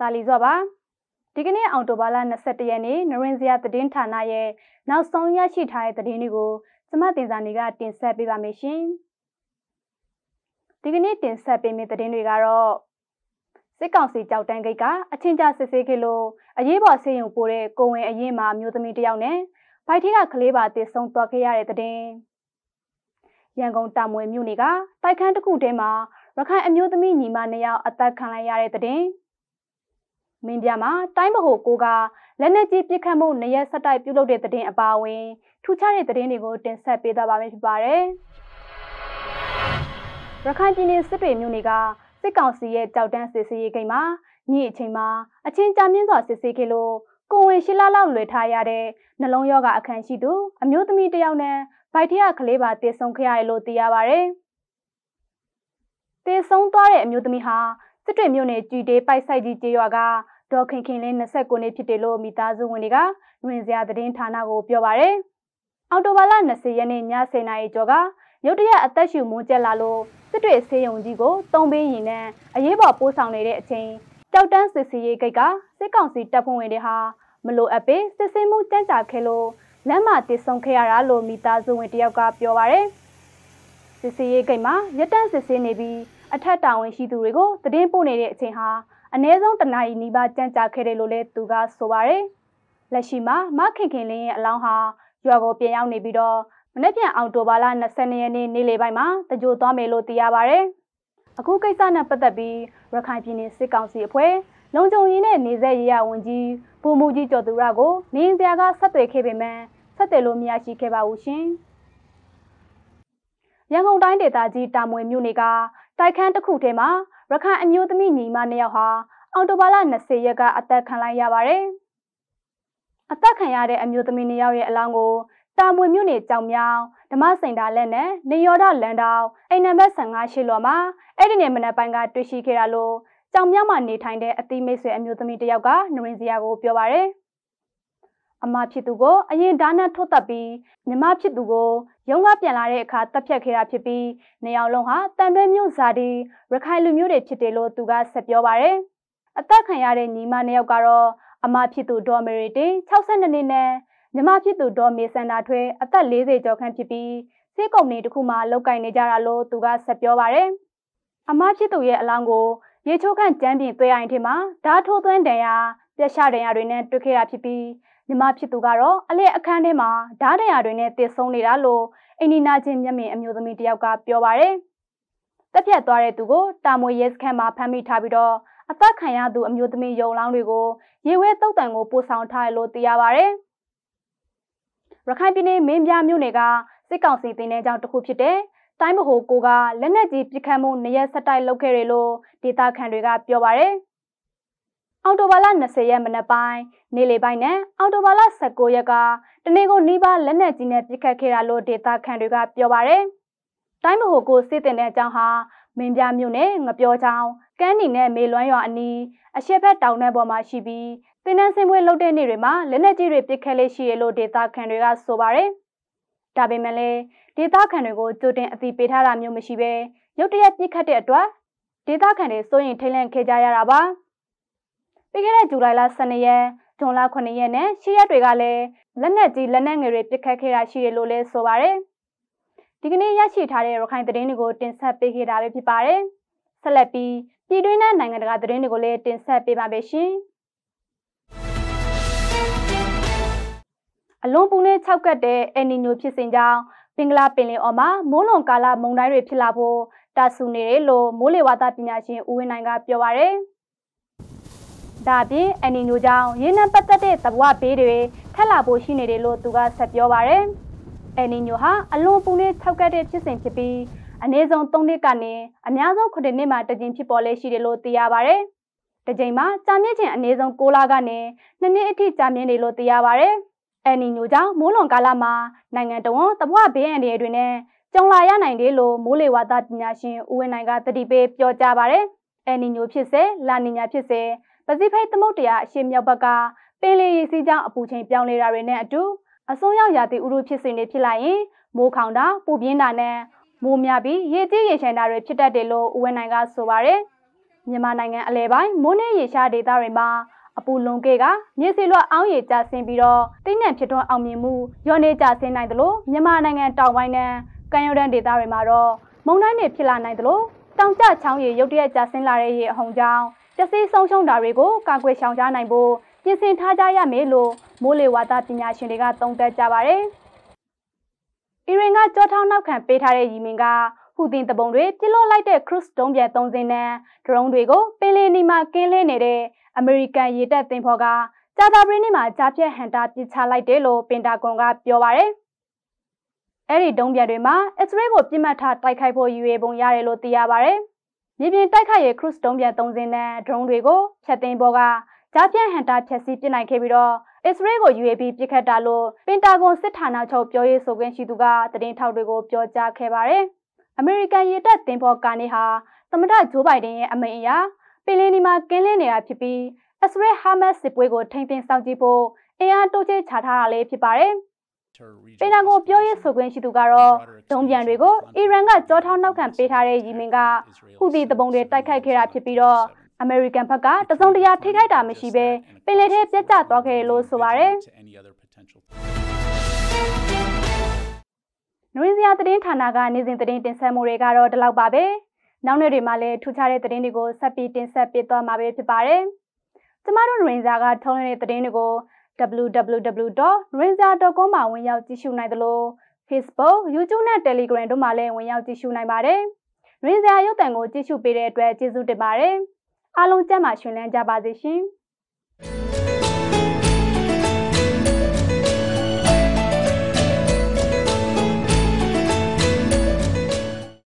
တာလီစောပါဒီကနေ့အော်တိုဘာလ22ရက်နေ့နရင်စရာသတင်းဌာနရဲ့နောက်ဆုံးရရှိထားတဲ့သတင်းတွေကိုကျမတင်စာနေကတင်ဆက်ပေးပါမယ်ရှင်ဒီကနေ့တင်ဆက်ပေးမယ့်သတင်းတွေကတော့စစ်ကောင်စီကြောက်တန်းဂိတ်ကအချင်းကြစစ်ဆေးကလို့အရေးပေါ်ဆေးရုံပို့တဲ့ကိုဝင်အရင်မှာမျိုးသမီးတယောက်နဲ့ဗိုက်ထီကကလေးပါတည်ဆုံသွားခဲ့ရတဲ့သတင်းရန်ကုန်တာမွေမြို့နယ်ကတိုက်ခန်းတစ်ခုထဲမှာရခိုင်အမျိုးသမီးညီမနှစ်ယောက်အသက်ခံလိုက်ရတဲ့တဲ့မင်းပြမှာတိုင်းဗဟိုကိုကလက်နက်ကြီးပစ်ခတ်မှုနေရက်ဆက်တိုက်ပြုလုပ်တဲ့သတင်းအပါအဝင်ထူးခြားတဲ့သတင်းတွေကိုတင်ဆက်ပေးသွားပါမယ်ဖြစ်ပါတယ်။ရခိုင်ပြည်နယ်စစ်တွေမြို့နယ်ကစစ်ကောင်စီရဲ့ကြောက်တန်းစစ်ဆေးရေးဂိတ်မှာညအချိန်မှာအချင်းကြမ်းမြင့်စွာစစ်ဆေးခဲ့လို့ကိုဝင်ရှိလာလောက်လွယ်ထားရတဲ့နှလုံးရောဂါအခန်းရှိသူအမျိုးသမီးတစ်ယောက်နဲ့ဗိုက်ထရကလေးပါတည်ဆုံခဲ့ရတယ်လို့သိရပါဗျ။တည်ဆုံသွားတဲ့အမျိုးသမီးဟာစစ်တွေမြို့နယ်ကြည်တေးပိုက်ဆိုင်ကြီးကျေးရွာကဒေါ်ခင်ခင်လင်း29နှစ်ဖြစ်တယ်လို့မိသားစုဝင်တွေကနှွင်စရာသတင်းဌာနကိုပြောပါရယ်အော်တိုဘာလ20ရက်နေ့ည10:00နာရီကျော်ကရုတ်တရက်အသက်ရှူမွန်းကျက်လာလို့စစ်တွေဆေးရုံကြီးကိုသုံးပင်းရင်နဲ့အရေးပေါ်ပို့ဆောင်နေတဲ့အချိန်တောက်တန်းစစ်စီရေးဂိတ်ကစစ်ကောင်စီတပ်ဖွဲ့ဝင်တွေဟာမလိုအပ်ပေစစ်စင်းမှုတန့်ကြာခဲ့လို့လမ်းမှာတည်ဆုံခဲ့ရတာလို့မိသားစုဝင်တယောက်ကပြောပါရယ်စစ်စီရေးဂိတ်မှာရတန့်စစ်စင်းနေပြီးအထက်တာဝန်ရှိသူတွေကိုသတင်းပို့နေတဲ့အချိန်ဟာအ ਨੇ ဆုံးတနာရီနီးပါးကြန့်ကြာခဲ့တယ်လို့လည်းသူကဆိုပါတယ်။လက်ရှိမှာမခင်ခင်လင်းရဲ့အလောင်းဟာရွာကိုပြန်ရောက်နေပြီးတော့မနေ့ပြန်အောက်တိုဘာလ22ရက်နေ့နေ့လယ်ပိုင်းမှာတကြိုသွားမယ်လို့သိရပါတယ်။အခုကိစ္စနဲ့ပတ်သက်ပြီးရခိုင်ပြည်နယ်စစ်ကောင်စီအဖွဲ့လုံခြုံရေးနဲ့နေဆက်ရေးရဝန်ကြီးပူမူကြီးကျော်သူရကိုနေအိမ်ပြားကဆက်သွယ်ခဲ့ပေမဲ့ဆက်သွယ်လို့မရရှိခဲ့ပါဘူးရှင်။ရန်ကုန်တိုင်းဒေသကြီးတာမွေမြို့နယ်ကတိုက်ခန်းတစ်ခုထဲမှာရခိုင်အမျိုးသမီးညီမနှစ်ယောက်ဟာအော်တိုဘာလ20ရက်ကအသက်ခံလိုက်ရပါတယ်။အသက်ခံရတဲ့အမျိုးသမီးနှစ်ယောက်ရဲ့အလောင်းကိုတာမွေမြို့နယ်ကြောင်မြောင်ဓမ္မစင်တာလက်နဲ့နေရောဒလန်တောင်အိမ်နံပါတ်55ရှိလောမှာအဲ့ဒီနယ်မနက်ပိုင်းကတွေ့ရှိခဲ့တာလို့ကြောင်မြောင်မှာနေထိုင်တဲ့အသီးမိတ်ဆွေအမျိုးသမီးတစ်ယောက်ကနရင်စရာကိုပြောပါရယ်။အမဖြစ်သူကိုအရင်ဒါနထုတ်တက်ပြီးမြမဖြစ်သူကိုရုံးကပြန်လာတဲ့အခါတပ်ဖြတ်ခဲ့တာဖြစ်ပြီးနေအောင်လုံးဟာတန်တွဲမျိုးဇာတိရခိုင်လူမျိုးတွေဖြစ်တယ်လို့သူကဆက်ပြောပါတယ်။အသက်ခံရတဲ့ညီမနှစ်ယောက်ကတော့အမဖြစ်သူဒေါ်မေရီတင်62နှစ်နဲ့မြမဖြစ်သူဒေါ်မေစန္ဒာထွေးအသက်40ကျော်ခန့်ဖြစ်ပြီးစေကုံနေတစ်ခုမှလောက်ကင်နေကြတာလို့သူကဆက်ပြောပါတယ်။အမဖြစ်သူရဲ့အလောင်းကိုရေချိုးခန့်ကျမ်းပြင်သွေးအိုင်ထဲမှာဓာတ်ထိုးသွင်းတံရပြက်ရှတံရတွေနဲ့တွေ့ခဲ့တာဖြစ်ပြီးမြမဖြစ်သူကတော့အလဲအခန်းထဲမှာဓားတရားတွေနဲ့တည်ဆုံနေတာလို့အိန္ဒိနာချင်းမျက်မြင်အမျိုးသမီးတယောက်ကပြောပါရယ်တက်ပြတ်သွားတဲ့သူကိုတာမွေရဲစခန်းမှာဖမ်းမိထားပြီးတော့အသက်ခံရသူအမျိုးသမီးယုံလောင်းတွေကိုရေဝဲတုတ်တန်ကိုပို့ဆောင်ထားတယ်လို့သိရပါရယ်ရခိုင်ပြည်နယ်မင်းပြမြို့နယ်ကစစ်ကောင်စီတင်တဲ့ကြောင့်တစ်ခုဖြစ်တဲ့တိုင်းမဟိုကိုကလက်နက်ကြီးပစ်ခတ်မှုနေရက်ဆက်တိုက်လုပ်ခဲ့တယ်လို့ဒေတာခန်တွေကပြောပါရယ်အော်တိုဘာလ20ရက်မနက်ပိုင်းနေလေပိုင်းနဲ့အော်တိုဘာလ19ရက်ကတနေ့ကိုနှီးပါလက်နက်ကြီးနဲ့ပစ်ခတ်ခဲ့တာလို့ဒေသခံတွေကပြောပါရယ်။တိုင်းမဟိုကိုစစ်တင်တဲ့အကြောင်းဟာမင်းပြမြို့နယ်ငပြောချောင်းကန်းနီနဲ့မေလွမ်းရွာအနီးအရှေ့ဘက်တောင်နှံပေါ်မှာရှိပြီးသင်္นานစင်ပွဲလုပ်တဲ့နေ့တွေမှာလက်နက်ကြီးတွေပစ်ခတ်လေးရှိရလို့ဒေသခံတွေကဆိုပါရယ်။ဒါပေမဲ့လည်းဒေသခံတွေကိုကြိုတင်အသိပေးထားတာမျိုးမရှိဘဲရုတ်တရက်ပစ်ခတ်တဲ့အတွက်ဒေသခံတွေစိုးရင်ထိတ်လန့်ခဲ့ကြရတာပါ။ပြီးခဲ့တဲ့ဇူလိုင်လ12ရက်ဂျွန်လ9ရက်နဲ့10ရက်တွေကလည်းလက်နက်ကြီးလက်နက်ငယ်တွေပစ်ခတ်ခဲ့တာရှိတယ်လို့လည်းဆိုပါရယ်ဒီကနေ့ရရှိထားတဲ့ရခိုင်သတင်းတွေကိုတင်ဆက်ပေးခဲ့တာပဲဖြစ်ပါတယ်ဆက်လက်ပြီးပြည်တွင်းနဲ့နိုင်ငံတကာသတင်းတွေကိုလည်းတင်ဆက်ပေးပါမယ်ရှင်အလွန်ပူနဲ့ခြောက်ကပ်တဲ့အယ်နီညိုဖြစ်စဉ်ကြောင့်ပင်္ဂလားပင်လယ်အော်မှာမိုးလွန်ကာလမုန်တိုင်းတွေဖြစ်လာဖို့တာဆူနေတယ်လို့မိုးလေဝသပညာရှင်ဦးဝင်းနိုင်ကပြောပါရယ်။ဒါအပြင်အန်နီညိုကြောင့်ရေနံပတ်သက်တဲ့သဘောဘေးတွေထက်လာဖို့ရှိနေတယ်လို့သူကဆက်ပြောပါရယ်။အန်နီညိုဟာအလွန်ပူနေထောက်ကတ်တဲ့ဖြစ်စဉ်ဖြစ်ပြီးအနည်းဆုံး3နှစ်ကနေအများဆုံး9နှစ်မှတစ်ကြိမ်ဖြစ်ပေါ်လဲရှိတယ်လို့သိရပါရယ်။တစ်ကြိမ်မှာကြာမြင့်ခြင်းအနည်းဆုံး6လကနေ2နှစ်အထိကြာမြင့်တယ်လို့သိရပါရယ်။အန်နီညိုကြောင့်မိုးလွန်ကာလမှာနိုင်ငံတော်ဝန်သဘောဘေးအန်ဒီတွေနဲ့ကြုံလာရနိုင်တယ်လို့မိုးလေဝသပညာရှင်ဦးဝင်းနိုင်ကသတိပေးပြောကြားပါရယ်။အန်နီညိုဖြစ်စေလာနီညာဖြစ်စေပစိဖိတ်သမုတ်တရားအရှေ့မြောက်ဘက်ကပင်လယ်ရေစီးကြောင်းအပူချိန်ပြောင်းလဲတာတွေနဲ့အတူအစွန်းရောက်ရာသီဥတုဖြစ်စဉ်တွေဖြစ်လာရင်မိုးခေါင်တာပူပြင်းတာနဲ့မိုးများပြီးရေကြီးရေရှမ်းတာတွေဖြစ်တတ်တယ်လို့ဦးဝင်းနိုင်ကဆိုပါတယ်မြန်မာနိုင်ငံအလဲပိုင်းမိုးနဲ့ရေရှားဒေသတွေမှာအပူလွန်ကဲကမြေစီလွတ်အောင်းရည်ကျဆင်းပြီးတော့တိမ့်နံဖြစ်ထွန်းအောင်မြင်မှုညောနေကျဆင်းနိုင်တယ်လို့မြန်မာနိုင်ငံတောင်ပိုင်းနဲ့ကမ်းရိုးတန်းဒေသတွေမှာတော့မုန်တိုင်းတွေဖြစ်လာနိုင်တယ်လို့တောင်ကျချောင်းရည်ရုတ်တရက်ကျဆင်းလာတဲ့ရေအဟုန်ကြောင့်ျက်စီးဆုံးရှုံးတာတွေကိုကာကွယ်ရှောင်ရှားနိုင်ဖို့ပြင်ဆင်ထားကြရမယ်လို့မိုးလေဝသပညာရှင်တွေကသုံးသပ်ကြပါတယ်။အီရန်ကကြောထောင်းနောက်ခံပေးထားတဲ့ရီမင်ကဟူသင်တပုံတွေပြစ်လွတ်လိုက်တဲ့ cruise ဒုံးပြန်၃စင်းနဲ့ drone တွေကိုပင်လယ်နီမှာကင်းလဲနေတဲ့အမေရိကန်ရေတပ်သင်္ဘောကကြာသပတေးနေ့မှာကြားပြတ်ဟန်တာပြစ်ချလိုက်တယ်လို့ပင်တာဂွန်ကပြောပါတယ်။အဲ့ဒီဒုံးပြန်တွေမှာအစ္စရေးကိုပြစ်မှတ်ထားတိုက်ခိုက်ဖို့ယူဝေပုံရတယ်လို့သိရပါတယ်။မြေပြင်တိုက်ခိုက်ရေးခရုစ်တုံးပြန်၃စင်းနဲ့ drone တွေကိုဖျက်သိမ်းပေါ်ကကြားပြန့်ဟန်တာဖျက်ဆီးပစ်နိုင်ခဲ့ပြီးတော့အစ္စရေးကို UAP ပစ်ခတ်တာလို့ပင်တာဂွန်စစ်ဌာနချုပ်ပြောရေးဆိုခွင့်ရှိသူကသတင်းထောက်တွေကိုပြောကြားခဲ့ပါတယ်။အမေရိကန်ရေတပ်တင်ပေါ်ကနေဟာသမတဂျိုးဘိုင်ဒန်ရဲ့အမိန့်အရပင်လင်းဒီမှာကင်းလင်းနေတာဖြစ်ပြီးအစ္စရေးဟာမတ်စစ်ပွဲကိုထိမ့်သိမ်းစောင့်ကြည့်ဖို့အင်အားတိုးချဲ့ချထားတာလည်းဖြစ်ပါတယ်။ပင်တာဂွန်ပြောရေးဆိုခွင့်ရှိသူကတော့ဒုံပြန်တွေကိုအီရန်ကကြောထောင်းနောက်ခံပေးထားတဲ့ယီမင်ကဟူသီတပုံတွေတိုက်ခိုက်ခဲ့တာဖြစ်ပြီးတော့အမေရိကန်ဘက်ကတစုံတရာထိခိုက်တာမရှိဘဲပင်လယ်ထဲပြတ်ကျသွားခဲ့လို့ဆိုပါတယ်။နွေစရာသတင်းဌာနကနေ့စဉ်သတင်းတင်ဆက်မှုတွေကတော့ဒီလောက်ပါပဲ။နောက်နေ့တွေမှာလည်းထူးခြားတဲ့သတင်းတွေကိုဆက်ပြီးတင်ဆက်ပေးသွားမှာဖြစ်ပါတယ်။ကျမတို့နွေစရာကထုတ်လွှင့်တဲ့သတင်းတွေကို www.ranger.com မှာဝင်ရောက်ကြည့်ရှုနိုင်သလို Facebook, YouTube နဲ့ Telegram တို့မှာလည်းဝင်ရောက်ကြည့်ရှုနိုင်ပါတယ်။ Ranger ရုပ်သံကိုကြည့်ရှုပေးတဲ့အတွက်ကျေးဇူးတင်ပါတယ်။အားလုံးကျန်းမာရှင်လန်းကြပါစေရှင်။